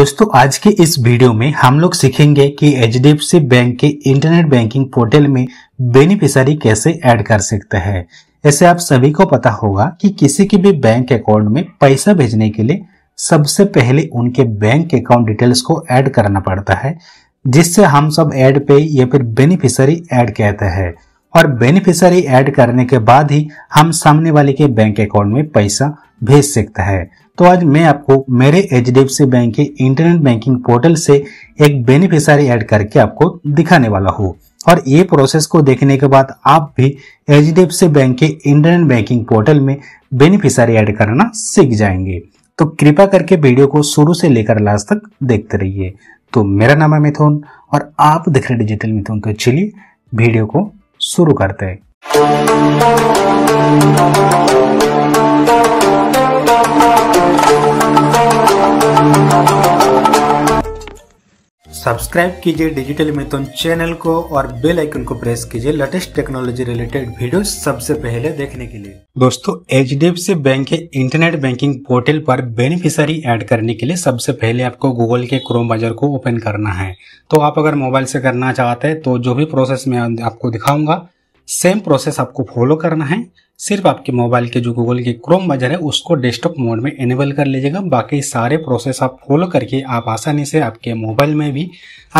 दोस्तों आज के इस वीडियो में हम लोग सीखेंगे कि एच बैंक के इंटरनेट बैंकिंग पोर्टल में बेनिफिशरी कैसे ऐड कर सकते हैं ऐसे आप सभी को पता होगा कि किसी के भी बैंक अकाउंट में पैसा भेजने के लिए सबसे पहले उनके बैंक अकाउंट डिटेल्स को ऐड करना पड़ता है जिससे हम सब एड पे या फिर बेनिफिशरी एड कहते हैं और बेनिफिशरी एड करने के बाद ही हम सामने वाले के बैंक अकाउंट में पैसा भेज सकते हैं तो आज मैं आपको मेरे एच बैंक के इंटरनेट बैंकिंग पोर्टल से एक बेनिफिशरी ऐड करके आपको दिखाने वाला हूँ और ये प्रोसेस को देखने के बाद आप भी एच बैंक के इंटरनेट बैंकिंग पोर्टल में बेनिफिशियरी ऐड करना सीख जाएंगे तो कृपा करके वीडियो को शुरू से लेकर लास्ट तक देखते रहिए तो मेरा नाम है मिथुन और आप दिख रहे डिजिटल मिथुन तो चलिए वीडियो को शुरू करते हैं सब्सक्राइब कीजिए डिजिटल मिथुन चैनल को और बेल आइकन को प्रेस कीजिए लेटेस्ट टेक्नोलॉजी रिलेटेड वीडियो सबसे पहले देखने के लिए दोस्तों H D F C bank के इंटरनेट बैंकिंग पोर्टल पर बेनिफिशियरी ऐड करने के लिए सबसे पहले आपको गूगल के क्रोम ब्राउज़र को ओपन करना है तो आप अगर मोबाइल से करना चाहते हैं तो जो भी प्रोसेस मैं आपको दिखाऊंगा सेम प्रोसेस आपको फॉलो करना है सिर्फ आपके मोबाइल के जो गूगल के क्रोम बजर है उसको डेस्कटॉप मोड में इनेबल कर लीजिएगा बाकी सारे प्रोसेस आप फॉलो करके आप आसानी से आपके मोबाइल में भी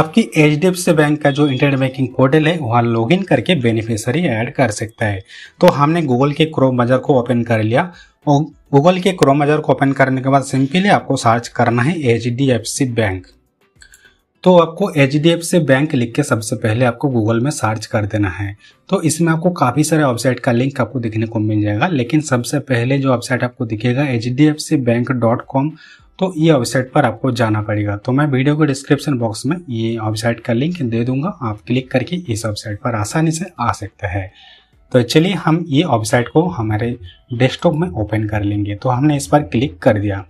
आपकी एच बैंक का जो इंटरनेट बैंकिंग पोर्टल है वहाँ लॉगिन करके बेनिफिशरी ऐड कर सकता है तो हमने गूगल के क्रोम बजर को ओपन कर लिया और गूगल के क्रोम बजर को ओपन करने के बाद सिंपली आपको सर्च करना है एच बैंक तो आपको एच डी एफ से बैंक लिख के सबसे पहले आपको गूगल में सर्च कर देना है तो इसमें आपको काफ़ी सारे वेबसाइट का लिंक आपको देखने को मिल जाएगा लेकिन सबसे पहले जो वेबसाइट आपको दिखेगा H D F C bank dot com तो ये वेबसाइट पर आपको जाना पड़ेगा तो मैं वीडियो के डिस्क्रिप्शन बॉक्स में ये वेबसाइट का लिंक दे दूंगा आप क्लिक करके इस वेबसाइट पर आसानी से आ सकते हैं तो चलिए हम ये वेबसाइट को हमारे डेस्कटॉप में ओपन कर लेंगे तो हमने इस पर क्लिक कर दिया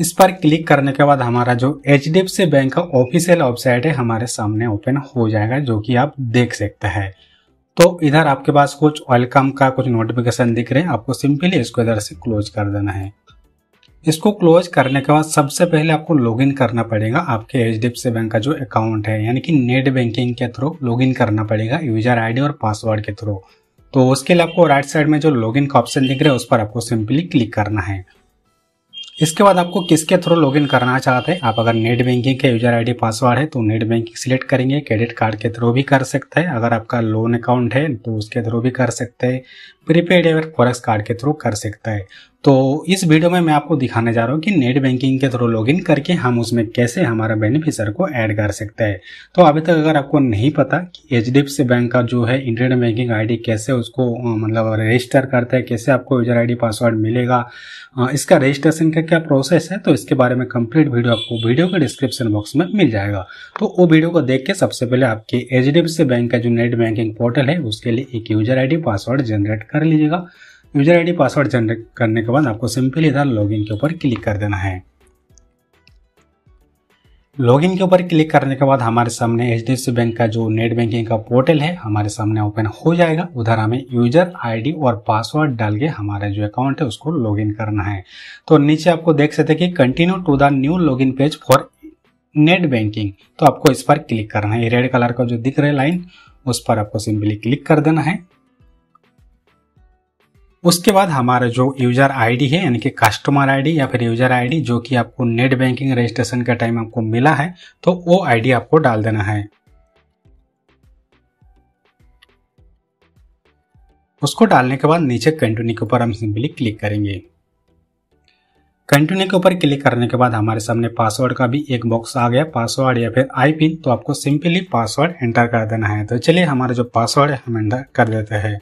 इस पर क्लिक करने के बाद हमारा जो H D F C bank का ऑफिशियल वेबसाइट है हमारे सामने ओपन हो जाएगा जो कि आप देख सकते हैं तो इधर आपके पास कुछ वेलकम का कुछ नोटिफिकेशन दिख रहे हैं आपको सिंपली इसको इधर से क्लोज कर देना है इसको क्लोज करने के बाद सबसे पहले आपको लॉगिन करना पड़ेगा आपके H D F C bank का जो अकाउंट है यानी कि नेट बैंकिंग के थ्रू लॉगिन करना पड़ेगा यूजर आईडी और पासवर्ड के थ्रू तो उसके लिए आपको राइट साइड में जो लॉगिन का ऑप्शन दिख रहा है उस पर आपको सिंपली क्लिक करना है इसके बाद आपको किसके थ्रू लॉगिन करना चाहते हैं आप अगर नेट बैंकिंग के यूजर आईडी पासवर्ड है तो नेट बैंकिंग सिलेक्ट करेंगे क्रेडिट कार्ड के थ्रू भी कर सकते हैं अगर आपका लोन अकाउंट है तो उसके थ्रू भी कर सकते हैं प्रीपेड या फॉरेक्स कार्ड के थ्रू कर सकते हैं तो इस वीडियो में मैं आपको दिखाने जा रहा हूँ कि नेट बैंकिंग के थ्रू लॉगिन करके हम उसमें कैसे हमारा बेनिफिशियर को ऐड कर सकते हैं तो अभी तक अगर आपको नहीं पता कि एच बैंक का जो है इंटरनेट बैंकिंग आईडी कैसे उसको मतलब रजिस्टर करते हैं कैसे आपको यूजर आईडी पासवर्ड मिलेगा इसका रजिस्ट्रेशन का क्या प्रोसेस है तो इसके बारे में कम्प्लीट वीडियो आपको वीडियो के डिस्क्रिप्शन बॉक्स में मिल जाएगा तो वो वीडियो को देख के सबसे पहले आपके एच बैंक का जो नेट बैंकिंग पोर्टल है उसके लिए एक यूजर आई पासवर्ड जनरेट कर लीजिएगा यूजर आईडी पासवर्ड जनरेट करने के बाद आपको सिंपली इधर लॉगिन के ऊपर क्लिक कर देना है लॉगिन के ऊपर क्लिक करने के बाद हमारे सामने एच बैंक का जो नेट बैंकिंग का पोर्टल है हमारे सामने ओपन हो जाएगा उधर हमें यूजर आईडी और पासवर्ड डाल के हमारा जो अकाउंट है उसको लॉगिन करना है तो नीचे आपको देख सकते हैं कि continue to the new login page for net banking तो आपको इस पर क्लिक करना है रेड कलर का जो दिख रहा है लाइन उस पर आपको सिंपली क्लिक कर देना है उसके बाद हमारा जो यूजर आईडी है यानी कि कस्टमर आईडी या फिर यूजर आईडी जो कि आपको नेट बैंकिंग रजिस्ट्रेशन का टाइम आपको मिला है तो वो आईडी आपको डाल देना है उसको डालने के बाद नीचे कंटिन्यू के ऊपर हम सिंपली क्लिक करेंगे कंटिन्यू के ऊपर क्लिक करने के बाद हमारे सामने पासवर्ड का भी एक बॉक्स आ गया पासवर्ड या फिर आई पिन तो आपको सिंपली पासवर्ड एंटर कर देना है तो चलिए हमारा जो पासवर्ड है हम एंटर कर देते हैं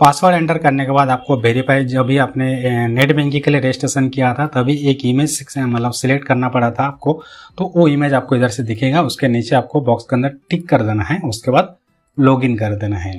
पासवर्ड एंटर करने के बाद आपको वेरीफाई जब भी आपने नेट बैंकिंग के लिए रजिस्ट्रेशन किया था तभी एक इमेज मतलब सिलेक्ट करना पड़ा था आपको तो वो इमेज आपको इधर से दिखेगा उसके नीचे आपको बॉक्स के अंदर टिक कर देना है उसके बाद लॉगिन कर देना है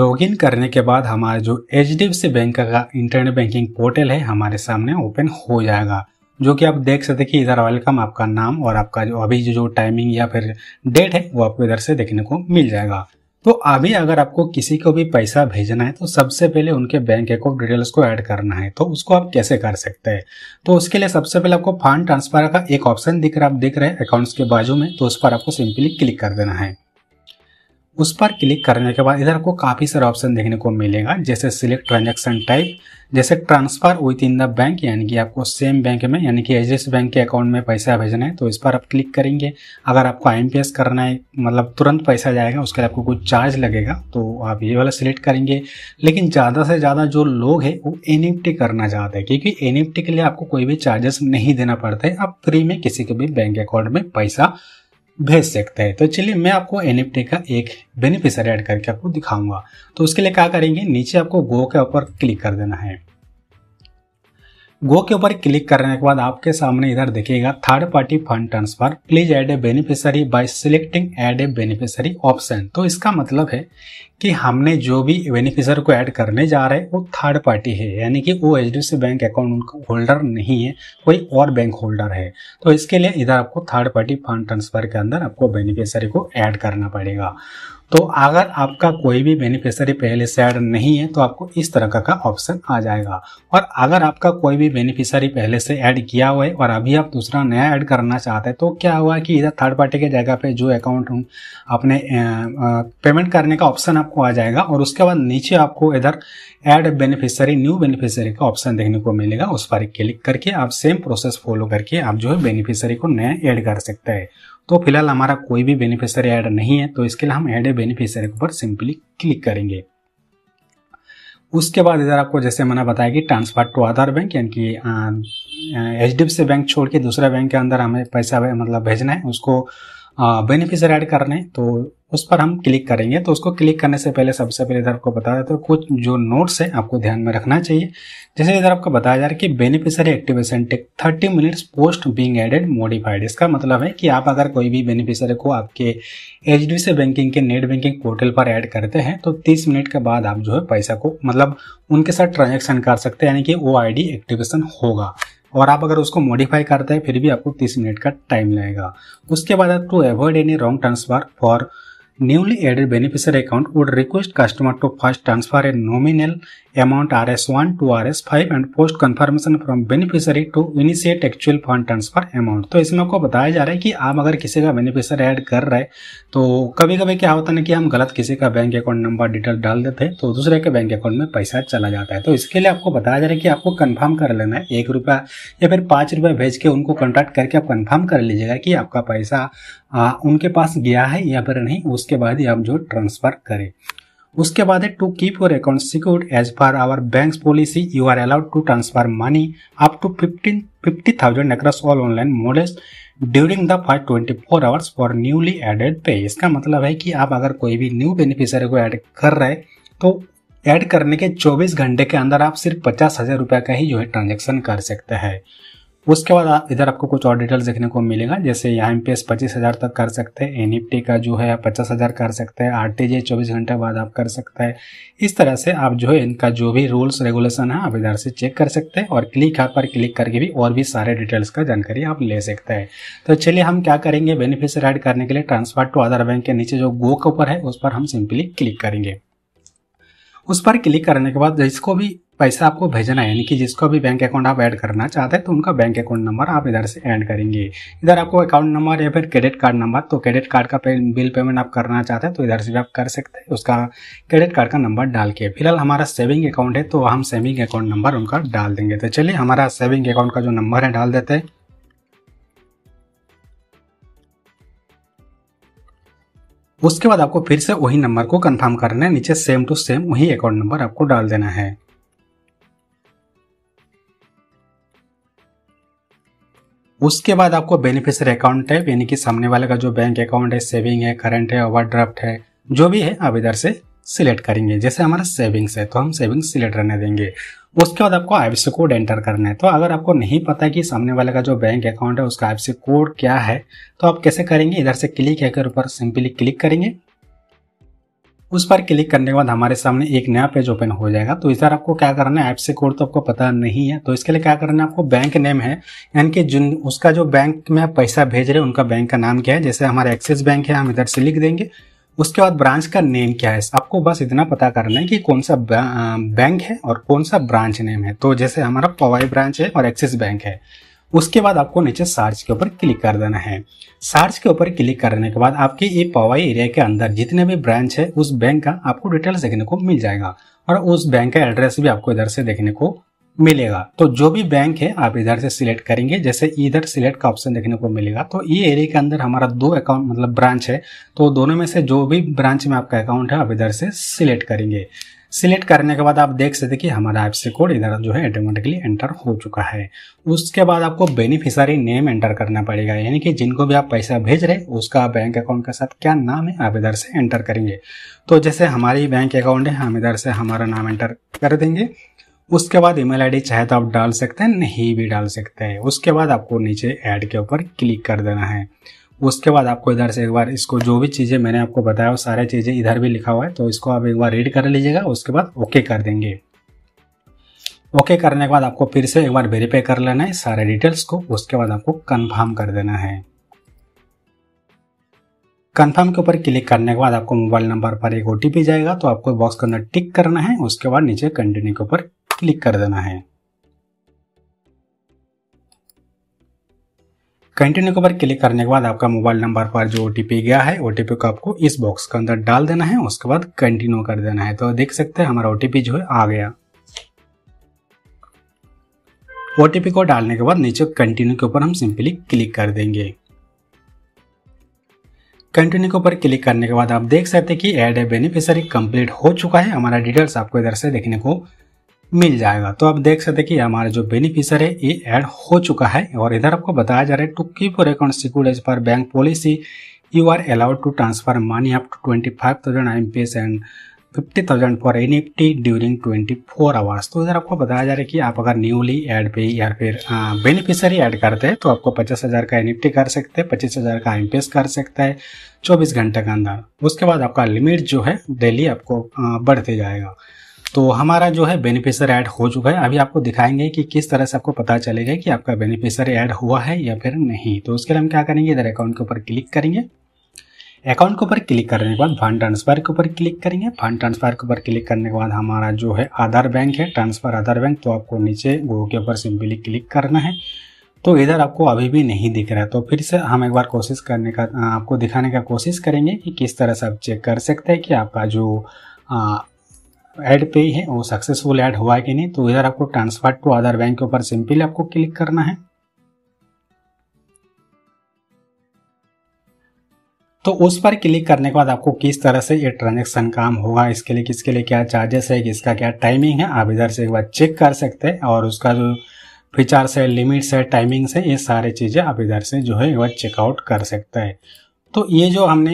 लॉगिन करने के बाद हमारे जो H D F C bank का इंटरनेट बैंकिंग पोर्टल है हमारे सामने ओपन हो जाएगा जो कि आप देख सकते कि इधर वेलकम आपका नाम और आपका जो अभी जो टाइमिंग या फिर डेट है वो आपको इधर से देखने को मिल जाएगा तो अभी अगर आपको किसी को भी पैसा भेजना है तो सबसे पहले उनके बैंक अकाउंट डिटेल्स को ऐड करना है तो उसको आप कैसे कर सकते हैं तो उसके लिए सबसे पहले आपको फंड ट्रांसफर का एक ऑप्शन दिख रहा है आप देख रहे हैं अकाउंट्स के बाजू में तो उस पर आपको सिंपली क्लिक कर देना है उस पर क्लिक करने के बाद इधर आपको काफ़ी सारे ऑप्शन देखने को मिलेगा जैसे सिलेक्ट ट्रांजेक्शन टाइप जैसे transfer within the bank यानी कि आपको सेम बैंक में यानी कि एच बैंक के अकाउंट में पैसा भेजना है तो इस पर आप क्लिक करेंगे अगर आपको आई करना है मतलब तुरंत पैसा जाएगा उसके लिए आपको कुछ चार्ज लगेगा तो आप ये वाला सिलेक्ट करेंगे लेकिन ज़्यादा से ज़्यादा जो लोग हैं वो एन करना चाहते हैं क्योंकि एन के लिए आपको कोई भी चार्जेस नहीं देना पड़ता है आप फ्री में किसी के भी बैंक अकाउंट में पैसा भेज सकते हैं तो चलिए मैं आपको एन का एक बेनिफिशर ऐड करके आपको दिखाऊंगा तो उसके लिए क्या करेंगे नीचे आपको गो के ऊपर क्लिक कर देना है गो के ऊपर क्लिक करने के बाद आपके सामने इधर देखिएगा third party fund transfer please add a beneficiary by selecting add a beneficiary option तो इसका मतलब है कि हमने जो भी बेनिफिशियर को ऐड करने जा रहे हैं वो थर्ड पार्टी है यानी कि वो H D C bank account holder नहीं है कोई और बैंक होल्डर है तो इसके लिए इधर आपको थर्ड पार्टी फंड ट्रांसफर के अंदर आपको बेनिफिशियरी को ऐड करना पड़ेगा तो अगर आपका कोई भी बेनिफिशियरी पहले से ऐड नहीं है तो आपको इस तरह का ऑप्शन आ जाएगा और अगर आपका कोई भी बेनिफिशियरी पहले से ऐड किया हुआ है और अभी आप दूसरा नया ऐड करना चाहते हैं तो क्या हुआ कि इधर थर्ड पार्टी के जगह पे जो अकाउंट अपने पेमेंट करने का ऑप्शन आपको आ जाएगा और उसके बाद नीचे आपको इधर एड बेनिफिशियरी न्यू बेनिफिशियरी का ऑप्शन देखने को मिलेगा उस पर क्लिक करके आप सेम प्रोसेस फॉलो करके आप जो है बेनिफिशियरी को नया ऐड कर सकते हैं तो फिलहाल हमारा कोई भी बेनिफिशियरी ऐड नहीं है तो इसके लिए हम ऐड ए बेनिफिशियरी के ऊपर सिंपली क्लिक करेंगे उसके बाद इधर आपको जैसे मैंने बताया कि ट्रांसफर टू आधार बैंक यानी कि H D F C bank छोड़ के दूसरा बैंक के अंदर हमें पैसा मतलब भेजना है उसको बेनिफिशियर ऐड करने तो उस पर हम क्लिक करेंगे तो उसको क्लिक करने से पहले सबसे पहले इधर आपको बता देते तो हैं कुछ जो नोट्स है आपको ध्यान में रखना चाहिए जैसे इधर आपको बताया जा रहा है कि beneficiary activation take 30 minutes post being added modified इसका मतलब है कि आप अगर कोई भी बेनिफिशरी को आपके एच सी बैंकिंग के नेट बैंकिंग पोर्टल पर ऐड करते हैं तो तीस मिनट के बाद आप जो है पैसा को मतलब उनके साथ ट्रांजेक्शन कर सकते हैं यानी कि वो आई एक्टिवेशन होगा और आप अगर उसको मॉडिफाई करते हैं फिर भी आपको तीस मिनट का टाइम लगेगा उसके बाद to avoid any wrong transfer for newly added beneficiary account would request customer to first transfer a nominal amount RS1 to RS5 and post confirmation from beneficiary to initiate actual fund transfer amount तो इसमें आपको बताया जा रहा है कि आप अगर किसी का beneficiary add कर रहे तो कभी कभी क्या होता है ना कि हम गलत किसी का बैंक अकाउंट नंबर डिटेल डाल देते हैं तो दूसरे के बैंक अकाउंट में पैसा चला जाता है तो इसके लिए आपको बताया जा रहा है कि आपको कन्फर्म कर लेना है एक रुपया या फिर पाँच रुपये भेज के उनको कॉन्टैक्ट करके आप कन्फर्म कर लीजिएगा कि आपका पैसा आ, उनके पास गया है या फिर नहीं उसके बाद ही आप जो ट्रांसफर करें उसके बाद है to keep your account secured as per our bank policy you are allowed to transfer money up to fifteen fifty thousand across all online models during the five twenty four hours for newly added payee इसका मतलब है कि आप अगर कोई भी new beneficiary को add कर रहे तो ऐड करने के 24 घंटे के अंदर आप सिर्फ पचास हज़ार रुपये का ही जो है ट्रांजेक्शन कर सकते हैं उसके बाद इधर आपको कुछ और डिटेल्स देखने को मिलेगा जैसे यहाँ एम पच्चीस हज़ार तक कर सकते हैं एन का जो है आप पचास हज़ार कर सकते हैं आर टी चौबीस घंटे बाद आप कर सकते हैं इस तरह से आप जो है इनका जो भी रूल्स रेगुलेशन है आप इधर से चेक कर सकते हैं और क्लिक पर क्लिक करके भी और भी सारे डिटेल्स का जानकारी आप ले सकते हैं तो चलिए हम क्या करेंगे बेनिफिशियर एड करने के लिए ट्रांसफर टू अदर बैंक के नीचे जो गो के ऊपर है उस पर हम सिंपली क्लिक करेंगे उस पर क्लिक करने के बाद इसको भी पैसा आपको भेजना है यानी कि जिसको भी बैंक अकाउंट आप ऐड करना चाहते हैं तो उनका बैंक अकाउंट नंबर आप इधर से ऐड करेंगे इधर आपको अकाउंट नंबर या फिर क्रेडिट कार्ड नंबर तो क्रेडिट कार्ड का पे, बिल पेमेंट आप करना चाहते हैं तो इधर से भी आप कर सकते हैं उसका क्रेडिट कार्ड का नंबर डाल के फिलहाल हमारा सेविंग अकाउंट है तो हम सेविंग अकाउंट नंबर उनका डाल देंगे तो चलिए हमारा सेविंग अकाउंट का जो नंबर है डाल देते हैं उसके बाद आपको फिर से वही नंबर को कंफर्म करना है नीचे सेम टू सेम वही अकाउंट नंबर आपको डाल देना है उसके बाद आपको बेनिफिशियरी अकाउंट टाइप यानी कि सामने वाले का जो बैंक अकाउंट है सेविंग है करंट है ओवरड्राफ्ट है जो भी है आप इधर से सिलेक्ट करेंगे जैसे हमारा सेविंग्स है तो हम सेविंग्स सिलेक्ट रहने देंगे उसके बाद आपको सी कोड एंटर करना है तो अगर आपको नहीं पता है कि सामने वाले का जो बैंक अकाउंट है उसका सी कोड क्या है तो आप कैसे करेंगे इधर से क्लिक है ऊपर सिंपली क्लिक करेंगे उस पर क्लिक करने के बाद हमारे सामने एक नया पेज ओपन हो जाएगा तो इधर आपको क्या करना है ऐप से कोड तो आपको पता नहीं है तो इसके लिए क्या करना है आपको बैंक नेम है यानी कि जिन उसका जो बैंक में पैसा भेज रहे हैं उनका बैंक का नाम क्या है जैसे हमारा एक्सिस बैंक है हम इधर से लिख देंगे उसके बाद ब्रांच का नेम क्या है आपको बस इतना पता करना है कि कौन सा बैंक है और कौन सा ब्रांच नेम है तो जैसे हमारा पवाई ब्रांच है और एक्सिस बैंक है उसके बाद आपको नीचे सार्च के ऊपर क्लिक कर देना है सर्च के ऊपर क्लिक करने के बाद आपके ये पवाई एरिया के अंदर जितने भी ब्रांच है उस बैंक का आपको डिटेल्स देखने को मिल जाएगा और उस बैंक का एड्रेस भी आपको इधर से देखने को मिलेगा तो जो भी बैंक है आप इधर से सिलेक्ट करेंगे जैसे इधर सिलेक्ट का ऑप्शन देखने को मिलेगा तो ये एरिया के अंदर हमारा दो अकाउंट मतलब ब्रांच है तो दोनों में से जो भी ब्रांच में आपका अकाउंट है आप इधर से सिलेक्ट करेंगे सिलेक्ट करने के बाद आप देख सकते कि हमारा एफ सी कोड इधर जो है ऑटोमेटिकली एंटर हो चुका है उसके बाद आपको बेनिफिशरी नेम एंटर करना पड़ेगा यानी कि जिनको भी आप पैसा भेज रहे उसका बैंक अकाउंट के साथ क्या नाम है आप इधर से एंटर करेंगे तो जैसे हमारी बैंक अकाउंट है हम इधर से हमारा नाम एंटर कर देंगे उसके बाद ईमेल आईडी चाहे तो आप डाल सकते हैं नहीं भी डाल सकते हैं उसके बाद आपको नीचे ऐड के ऊपर क्लिक कर देना है उसके बाद आपको इधर से एक बार इसको जो भी चीज़ें मैंने आपको बताया वो सारे चीज़ें इधर भी लिखा हुआ है तो इसको आप एक बार रीड कर लीजिएगा उसके बाद ओके कर देंगे ओके करने के बाद आपको फिर से एक बार वेरीफाई कर लेना है सारे डिटेल्स को उसके बाद आपको कन्फर्म कर देना है कन्फर्म के ऊपर क्लिक करने के बाद आपको मोबाइल नंबर पर एक ओ जाएगा तो आपको बॉक्स के अंदर टिक करना है उसके बाद नीचे कंटिन्यू के ऊपर क्लिक कर देना है कंटिन्यू के ऊपर क्लिक करने के बाद आपका मोबाइल नंबर पर जो ओटीपी गया है ओटीपी को आपको इस बॉक्स के अंदर डाल देना है उसके बाद कंटिन्यू कर देना है तो देख सकते हैं हमारा ओटीपी जो है आ गया ओटीपी को डालने के बाद नीचे कंटिन्यू के ऊपर हम सिंपली क्लिक कर देंगे कंटिन्यू के ऊपर क्लिक करने के बाद आप देख सकते हैं कि एड ए बेनिफिशरी कंप्लीट हो चुका है हमारा डिटेल्स आपको इधर से देखने को मिल जाएगा तो आप देख सकते कि हमारा जो बेनिफिशर है ये ऐड हो चुका है और इधर आपको बताया जा रहा है to keep your account secure as per bank policy you are allowed to transfer money up to twenty five thousand I M S and fifty thousand for N F T during twenty four hours तो इधर आपको बताया जा रहा है कि आप अगर न्यूली एड पे या फिर बेनिफिशरी ऐड करते हैं तो आपको पचास हज़ार का एन एफ टी कर सकते हैं पच्चीस हज़ार का एम पी एस कर सकता है चौबीस घंटे के अंदर उसके बाद आपका लिमिट जो है डेली आपको बढ़ते जाएगा तो हमारा जो है बेनिफिशर ऐड हो चुका है अभी आपको दिखाएंगे कि किस तरह से आपको पता चलेगा कि आपका बेनिफिशर ऐड हुआ है या फिर नहीं तो उसके लिए हम क्या करेंगे इधर अकाउंट के ऊपर क्लिक करेंगे अकाउंट के ऊपर क्लिक करने के बाद फंड ट्रांसफर के ऊपर क्लिक करेंगे फंड ट्रांसफर के ऊपर क्लिक करने के बाद हमारा जो है आधार बैंक है ट्रांसफर आधार बैंक तो आपको नीचे गो के ऊपर सिंपली क्लिक करना है तो इधर आपको अभी भी नहीं दिख रहा है तो फिर से हम एक बार कोशिश करने का आपको दिखाने का कोशिश करेंगे कि किस तरह से आप चेक कर सकते हैं कि आपका जो ऐड पे ही है वो सक्सेसफुल ऐड हुआ है कि नहीं तो इधर आपको ट्रांसफर टू अदर बैंक के ऊपर सिंपली आपको क्लिक करना है तो उस पर क्लिक करने के बाद आपको किस तरह से ये ट्रांजेक्शन काम होगा इसके लिए किसके लिए क्या चार्जेस है किसका क्या टाइमिंग है आप इधर से एक बार चेक कर सकते हैं और उसका जो फीचर्स है लिमिट्स है टाइमिंग्स है ये सारी चीज़ें आप इधर से जो है एक बार चेकआउट कर सकते हैं तो ये जो हमने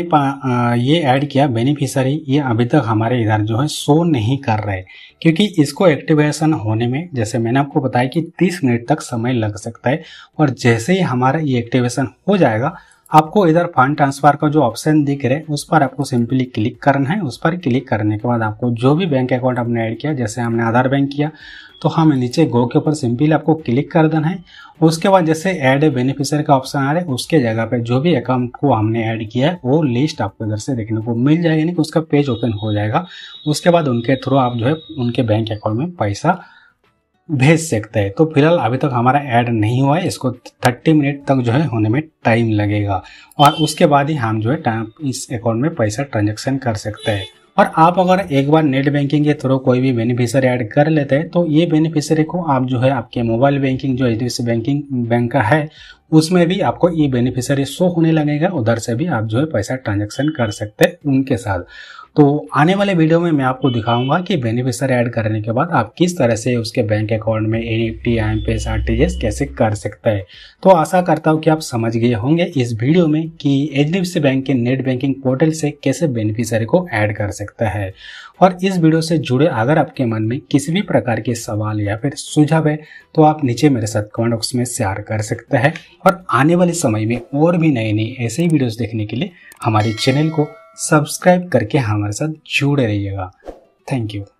ये ऐड किया बेनिफिशरी ये अभी तक हमारे इधर जो है शो नहीं कर रहे क्योंकि इसको एक्टिवेशन होने में जैसे मैंने आपको बताया कि 30 मिनट तक समय लग सकता है और जैसे ही हमारा ये एक्टिवेशन हो जाएगा आपको इधर फंड ट्रांसफर का जो ऑप्शन दिख रहा है उस पर आपको सिंपली क्लिक करना है उस पर क्लिक करने के बाद आपको जो भी बैंक अकाउंट आपने ऐड किया जैसे हमने आधार बैंक किया तो हमें नीचे गो के ऊपर सिंपली आपको क्लिक कर देना है उसके बाद जैसे ऐड ए बेनिफिशियर का ऑप्शन आ रहा है उसके जगह पे जो भी अकाउंट को हमने ऐड किया है वो लिस्ट आपको इधर से देखने को मिल जाएगा यानी कि उसका पेज ओपन हो जाएगा उसके बाद उनके थ्रू आप जो है उनके बैंक अकाउंट में पैसा भेज सकते हैं तो फिलहाल अभी तक हमारा ऐड नहीं हुआ है इसको 30 मिनट तक जो है होने में टाइम लगेगा और उसके बाद ही हम जो है इस अकाउंट में पैसा ट्रांजेक्शन कर सकते हैं और आप अगर एक बार नेट बैंकिंग के थ्रू कोई भी बेनिफिशियरी ऐड कर लेते हैं तो ये बेनिफिशियरी को आप जो है आपके मोबाइल बैंकिंग जो एच बैंकिंग बैंक का है उसमें भी आपको ये बेनिफिशियरी शो होने लगेगा उधर से भी आप जो है पैसा ट्रांजेक्शन कर सकते हैं उनके साथ तो आने वाले वीडियो में मैं आपको दिखाऊंगा कि बेनिफिशरी ऐड करने के बाद आप किस तरह से उसके बैंक अकाउंट में N F T I M P S R T S कैसे कर सकते हैं तो आशा करता हूँ कि आप समझ गए होंगे इस वीडियो में कि H D F C bank के नेट बैंकिंग पोर्टल से कैसे बेनिफिशरी को ऐड कर सकता है और इस वीडियो से जुड़े अगर आपके मन में किसी भी प्रकार के सवाल या फिर सुझाव है तो आप नीचे मेरे साथ कमेंट बॉक्स में शेयर कर सकते हैं और आने वाले समय में और भी नई नई ऐसे ही वीडियोज़ देखने के लिए हमारे चैनल को सब्सक्राइब करके हमारे साथ जुड़े रहिएगा थैंक यू